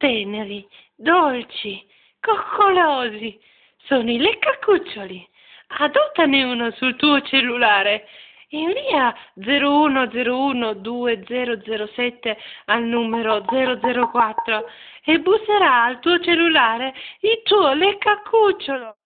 teneri, dolci, coccolosi. Sono i leccacuccioli. Adottane uno sul tuo cellulare. Invia 0101-2007 al numero 004 e busserà al tuo cellulare il tuo leccacucciolo.